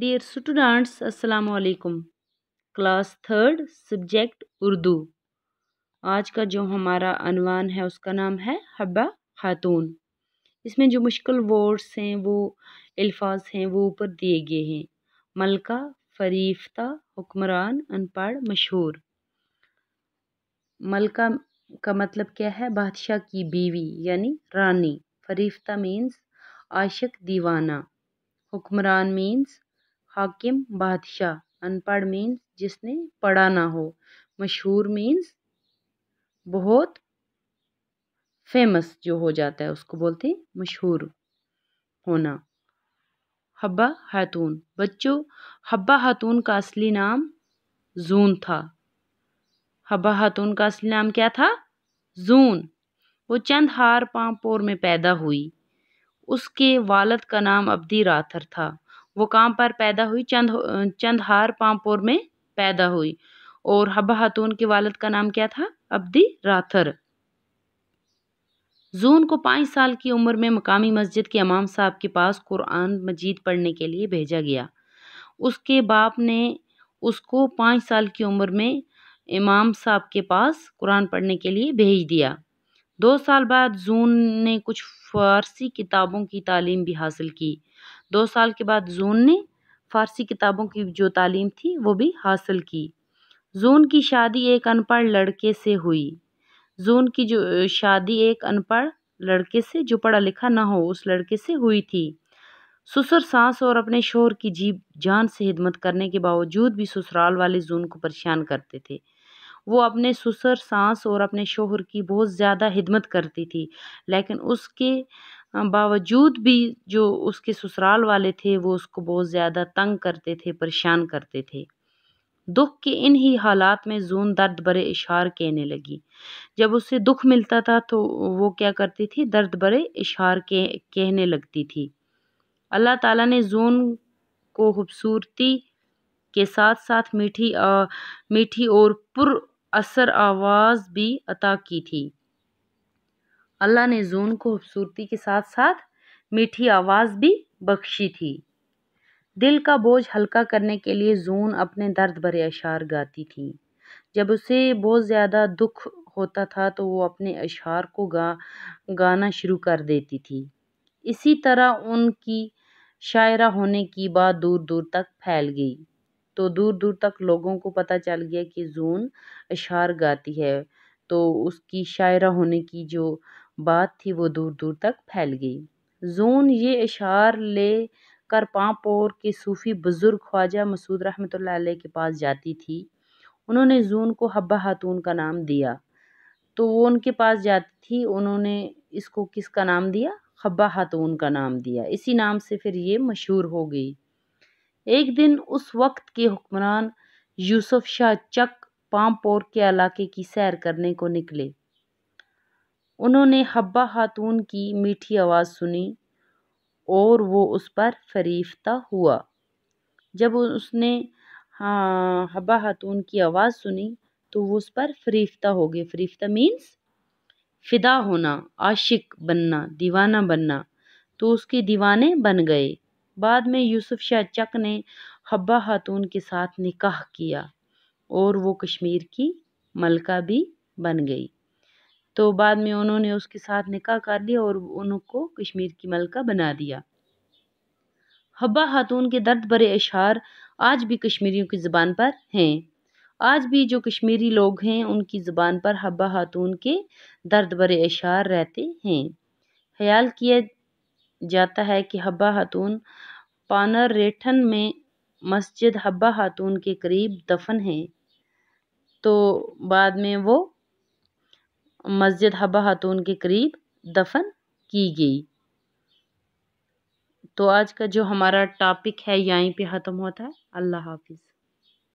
dear students अस्सलाम वालेकुम class third subject Urdu आज का जो हमारा अनवान है उसका नाम है हब्बा खातून इसमें जो मुश्किल वर्ड्स हैं वो अल्फाज हैं वो ऊपर दिए गए हैं मलका फरीफ्ता हुक्मरान अनपढ़ मशहूर मलका का मतलब क्या है बादशाह की बीवी यानी रानी फरीफ्ता मीन्स आशिक दीवाना हुक्मरान मीन्स हाकिम बादशाह अनपढ़ मीन्स जिसने पढ़ा ना हो मशहूर मीन्स बहुत फेमस जो हो जाता है उसको बोलते हैं मशहूर होना हब्बा हातून बच्चों हब्बा हातून का असली नाम जून था हब्बा हातून का असली नाम क्या था जून वो चंद हार पांपोर में पैदा हुई उसके वालद का नाम अब्दी राथर था वो काम पर पैदा हुई चंद चंदहार पांपोर में पैदा हुई और हबा खातून के वालद का नाम क्या था अब्दी राथर जून को पाँच साल की उम्र में मकामी मस्जिद के इमाम साहब के पास कुरान मजीद पढ़ने के लिए भेजा गया उसके बाप ने उसको पाँच साल की उम्र में इमाम साहब के पास कुरान पढ़ने के लिए भेज दिया दो साल बाद जून ने कुछ फ़ारसी किताबों की तालीम भी हासिल की दो साल के बाद जून ने फ़ारसी किताबों की जो तालीम थी वो भी हासिल की जून की शादी एक अनपढ़ लड़के से हुई जून की जो शादी एक अनपढ़ लड़के से जो पढ़ा लिखा ना हो उस लड़के से हुई थी ससुर सास और अपने शोर की जीप जान से हिदमत करने के बावजूद भी ससुराल वाले जून को परेशान करते थे वो अपने ससुर सास और अपने शोहर की बहुत ज़्यादा हिदमत करती थी लेकिन उसके बावजूद भी जो उसके ससुराल वाले थे वो उसको बहुत ज़्यादा तंग करते थे परेशान करते थे दुख के इन ही हालात में जून दर्द भरे इशार कहने लगी जब उसे दुख मिलता था तो वो क्या करती थी दर्द भरे इशार के कहने लगती थी अल्लाह ताला ने जून को खूबसूरती के साथ साथ मीठी आ, मीठी और पुर असर आवाज़ भी अता की थी अल्लाह ने जून को खूबसूरती के साथ साथ मीठी आवाज़ भी बख्शी थी दिल का बोझ हल्का करने के लिए जून अपने दर्द भरे अशार गाती थी जब उसे बहुत ज़्यादा दुख होता था तो वो अपने अशार को गा गाना शुरू कर देती थी इसी तरह उनकी शायरा होने की बात दूर दूर तक फैल गई तो दूर दूर तक लोगों को पता चल गया कि ज़ून अशार गाती है तो उसकी शायरा होने की जो बात थी वो दूर दूर तक फैल गई ज़ून ये अशार ले कर पापोर के सूफ़ी बुज़ुर्ग ख्वाजा मसूद रहमत के पास जाती थी उन्होंने जून को हब्बा खातून का नाम दिया तो वो उनके पास जाती थी उन्होंने इसको किसका नाम दिया हब्बा हातून का नाम दिया इसी नाम से फिर ये मशहूर हो गई एक दिन उस वक्त के हुक्मरान यूसुफ शाह चक पामपोर के इलाके की सैर करने को निकले उन्होंने हब्बा खातून की मीठी आवाज़ सुनी और वो उस पर फरीफ्ता हुआ जब उसने हाँ हब्बा खातून की आवाज़ सुनी तो वो उस पर फरीफ्ता हो गए फरीफ्ता मीन्स फिदा होना आशिक बनना दीवाना बनना तो उसके दीवाने बन गए बाद में यूसुफ शाह चक ने हब्बा खातून के साथ निकाह किया और वो कश्मीर की मलका भी बन गई तो बाद में उन्होंने उसके साथ निकाह कर लिया और उनको कश्मीर की मलका बना दिया हब्बा खातून के दर्द भरे अशार आज भी कश्मीरियों की ज़बान पर हैं आज भी जो कश्मीरी लोग हैं उनकी ज़बान पर हब्बा खातून के दर्द भरे अशार रहते हैं ख्याल किया जाता है कि हब्बा खातून रेठन में मस्जिद हब्बा खातून के करीब दफन है तो बाद में वो मस्जिद हब्बा खातून के करीब दफन की गई तो आज का जो हमारा टॉपिक है यहीं पे ख़त्म होता है अल्लाह हाफिज़